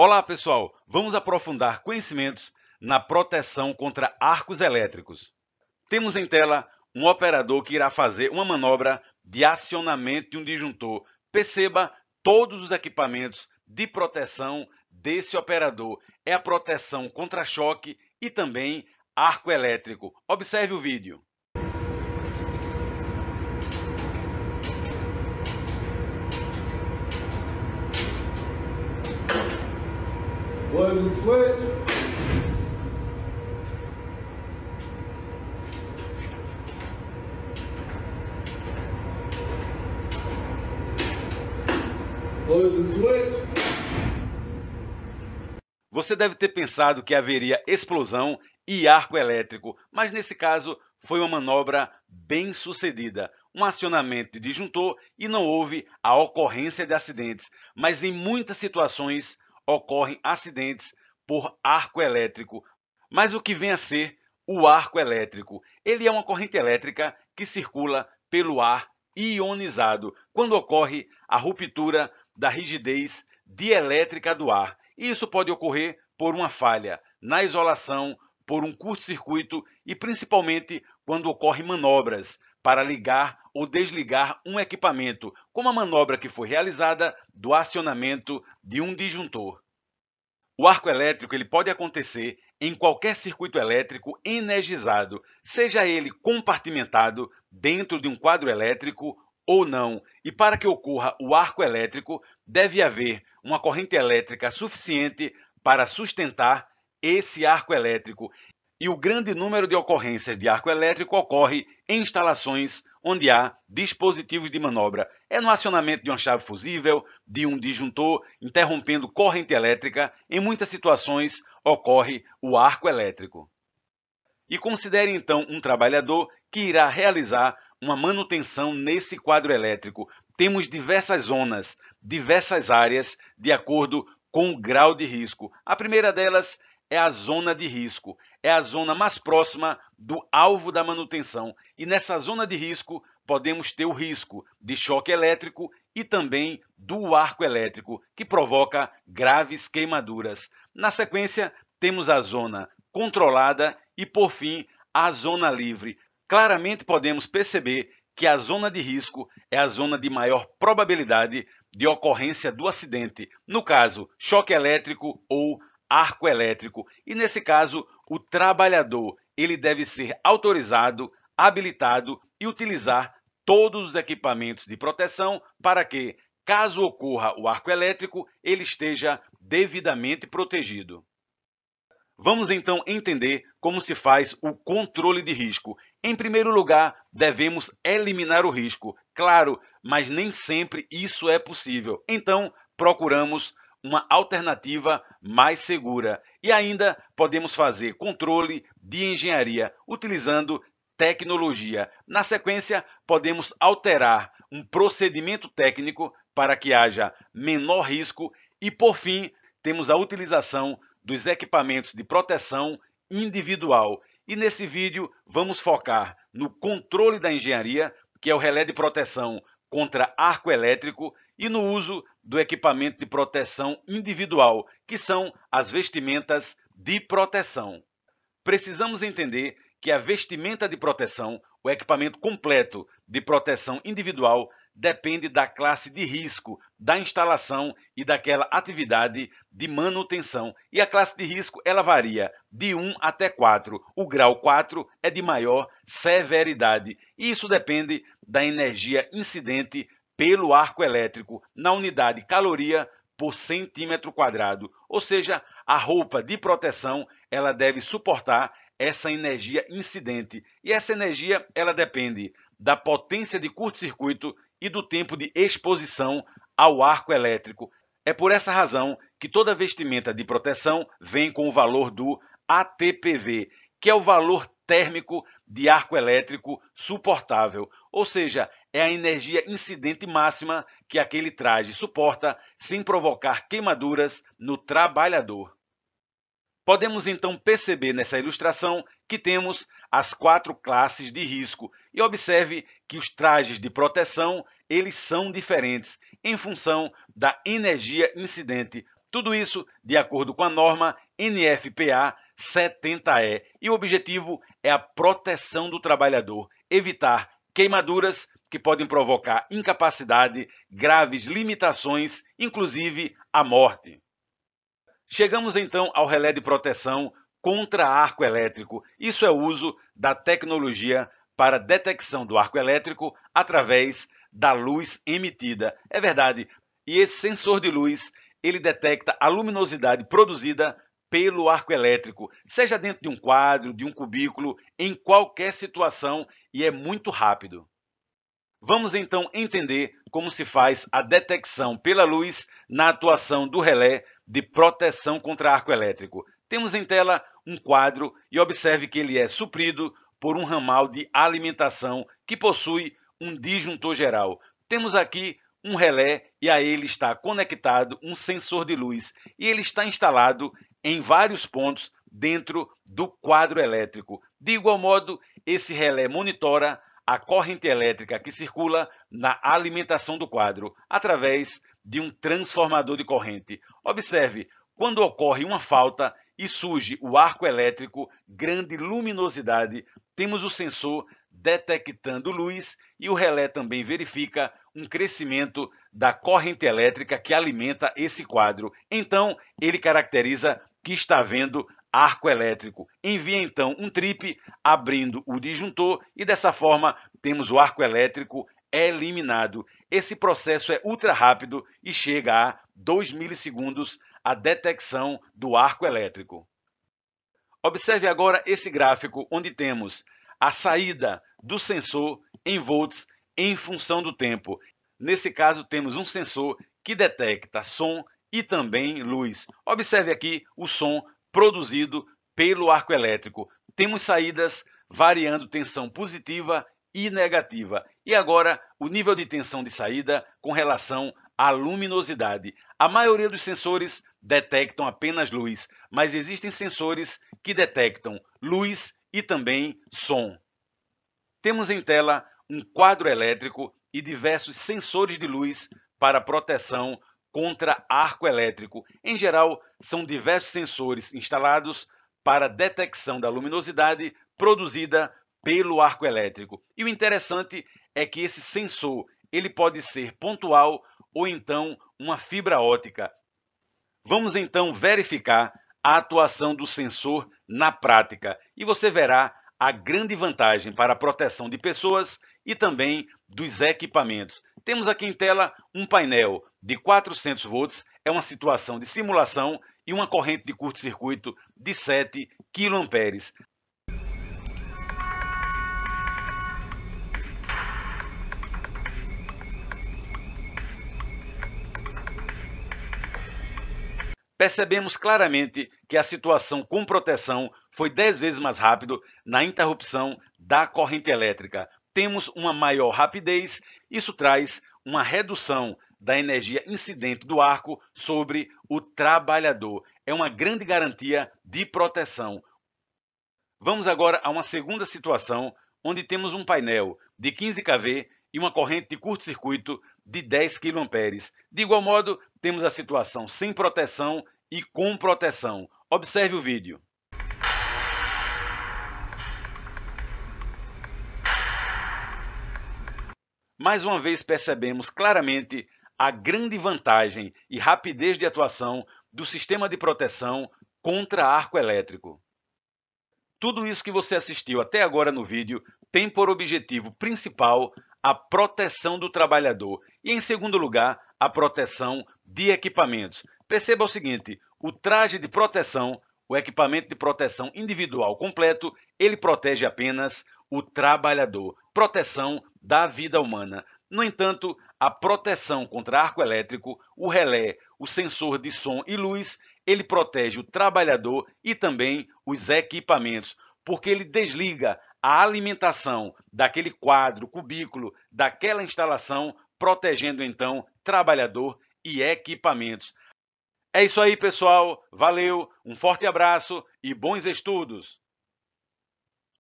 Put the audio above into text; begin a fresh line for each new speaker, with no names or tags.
Olá, pessoal! Vamos aprofundar conhecimentos na proteção contra arcos elétricos. Temos em tela um operador que irá fazer uma manobra de acionamento de um disjuntor. Perceba todos os equipamentos de proteção desse operador. É a proteção contra choque e também arco elétrico. Observe o vídeo. Boys and switch. Boys and switch. Você deve ter pensado que haveria explosão e arco elétrico, mas nesse caso foi uma manobra bem sucedida. Um acionamento de disjuntor e não houve a ocorrência de acidentes, mas em muitas situações ocorrem acidentes por arco elétrico. Mas o que vem a ser o arco elétrico? Ele é uma corrente elétrica que circula pelo ar ionizado, quando ocorre a ruptura da rigidez dielétrica do ar. Isso pode ocorrer por uma falha na isolação, por um curto-circuito e principalmente quando ocorrem manobras para ligar ou desligar um equipamento, como a manobra que foi realizada do acionamento de um disjuntor. O arco elétrico ele pode acontecer em qualquer circuito elétrico energizado, seja ele compartimentado dentro de um quadro elétrico ou não. E para que ocorra o arco elétrico, deve haver uma corrente elétrica suficiente para sustentar esse arco elétrico e o grande número de ocorrências de arco elétrico ocorre em instalações onde há dispositivos de manobra. É no acionamento de uma chave fusível, de um disjuntor, interrompendo corrente elétrica. Em muitas situações ocorre o arco elétrico. E considere então um trabalhador que irá realizar uma manutenção nesse quadro elétrico. Temos diversas zonas, diversas áreas, de acordo com o grau de risco. A primeira delas é a zona de risco, é a zona mais próxima do alvo da manutenção. E nessa zona de risco, podemos ter o risco de choque elétrico e também do arco elétrico, que provoca graves queimaduras. Na sequência, temos a zona controlada e, por fim, a zona livre. Claramente podemos perceber que a zona de risco é a zona de maior probabilidade de ocorrência do acidente, no caso, choque elétrico ou arco elétrico. E nesse caso, o trabalhador, ele deve ser autorizado, habilitado e utilizar todos os equipamentos de proteção para que, caso ocorra o arco elétrico, ele esteja devidamente protegido. Vamos então entender como se faz o controle de risco. Em primeiro lugar, devemos eliminar o risco, claro, mas nem sempre isso é possível. Então, procuramos uma alternativa mais segura. E ainda podemos fazer controle de engenharia utilizando tecnologia. Na sequência, podemos alterar um procedimento técnico para que haja menor risco e, por fim, temos a utilização dos equipamentos de proteção individual. E nesse vídeo vamos focar no controle da engenharia, que é o relé de proteção contra arco elétrico e no uso do equipamento de proteção individual, que são as vestimentas de proteção. Precisamos entender que a vestimenta de proteção, o equipamento completo de proteção individual, depende da classe de risco, da instalação e daquela atividade de manutenção. E a classe de risco ela varia de 1 até 4. O grau 4 é de maior severidade. E isso depende da energia incidente pelo arco elétrico na unidade caloria por centímetro quadrado. Ou seja, a roupa de proteção ela deve suportar essa energia incidente. E essa energia ela depende da potência de curto-circuito e do tempo de exposição ao arco elétrico. É por essa razão que toda vestimenta de proteção vem com o valor do ATPV, que é o valor térmico de arco elétrico suportável, ou seja, é a energia incidente máxima que aquele traje suporta sem provocar queimaduras no trabalhador. Podemos então perceber nessa ilustração que temos as quatro classes de risco e observe que os trajes de proteção eles são diferentes em função da energia incidente. Tudo isso de acordo com a norma NFPA 70E. E o objetivo é a proteção do trabalhador, evitar queimaduras que podem provocar incapacidade, graves limitações, inclusive a morte. Chegamos então ao relé de proteção contra arco elétrico. Isso é o uso da tecnologia para detecção do arco elétrico através da luz emitida. É verdade. E esse sensor de luz, ele detecta a luminosidade produzida pelo arco elétrico, seja dentro de um quadro, de um cubículo, em qualquer situação e é muito rápido. Vamos então entender como se faz a detecção pela luz na atuação do relé de proteção contra arco elétrico. Temos em tela um quadro e observe que ele é suprido por um ramal de alimentação que possui um disjuntor geral. Temos aqui um relé e a ele está conectado um sensor de luz e ele está instalado em vários pontos dentro do quadro elétrico. De igual modo, esse relé monitora a corrente elétrica que circula na alimentação do quadro através de um transformador de corrente. Observe, quando ocorre uma falta e surge o arco elétrico, grande luminosidade, temos o sensor detectando luz e o relé também verifica um crescimento da corrente elétrica que alimenta esse quadro. Então, ele caracteriza que está havendo arco elétrico. Envia então um trip abrindo o disjuntor e dessa forma temos o arco elétrico eliminado. Esse processo é ultra rápido e chega a 2 milissegundos a detecção do arco elétrico. Observe agora esse gráfico onde temos a saída do sensor em volts em função do tempo. Nesse caso, temos um sensor que detecta som e também luz. Observe aqui o som produzido pelo arco elétrico. Temos saídas variando tensão positiva e negativa. E agora, o nível de tensão de saída com relação à luminosidade. A maioria dos sensores detectam apenas luz, mas existem sensores que detectam luz e também som. Temos em tela um quadro elétrico e diversos sensores de luz para proteção contra arco elétrico. Em geral, são diversos sensores instalados para detecção da luminosidade produzida pelo arco elétrico. E o interessante é que esse sensor ele pode ser pontual ou então uma fibra ótica. Vamos então verificar a atuação do sensor na prática e você verá a grande vantagem para a proteção de pessoas e também dos equipamentos. Temos aqui em tela um painel de 400 volts é uma situação de simulação e uma corrente de curto-circuito de 7 kA. Percebemos claramente que a situação com proteção foi 10 vezes mais rápido na interrupção da corrente elétrica. Temos uma maior rapidez, isso traz uma redução da energia incidente do arco sobre o trabalhador. É uma grande garantia de proteção. Vamos agora a uma segunda situação, onde temos um painel de 15 kV e uma corrente de curto-circuito de 10 kA. De igual modo, temos a situação sem proteção e com proteção. Observe o vídeo. Mais uma vez percebemos claramente a grande vantagem e rapidez de atuação do sistema de proteção contra arco elétrico. Tudo isso que você assistiu até agora no vídeo tem por objetivo principal a proteção do trabalhador e, em segundo lugar, a proteção de equipamentos. Perceba o seguinte, o traje de proteção, o equipamento de proteção individual completo, ele protege apenas o trabalhador, proteção da vida humana. No entanto, a proteção contra arco elétrico, o relé, o sensor de som e luz, ele protege o trabalhador e também os equipamentos, porque ele desliga a alimentação daquele quadro, cubículo, daquela instalação, protegendo então trabalhador e equipamentos. É isso aí, pessoal. Valeu, um forte abraço e bons estudos!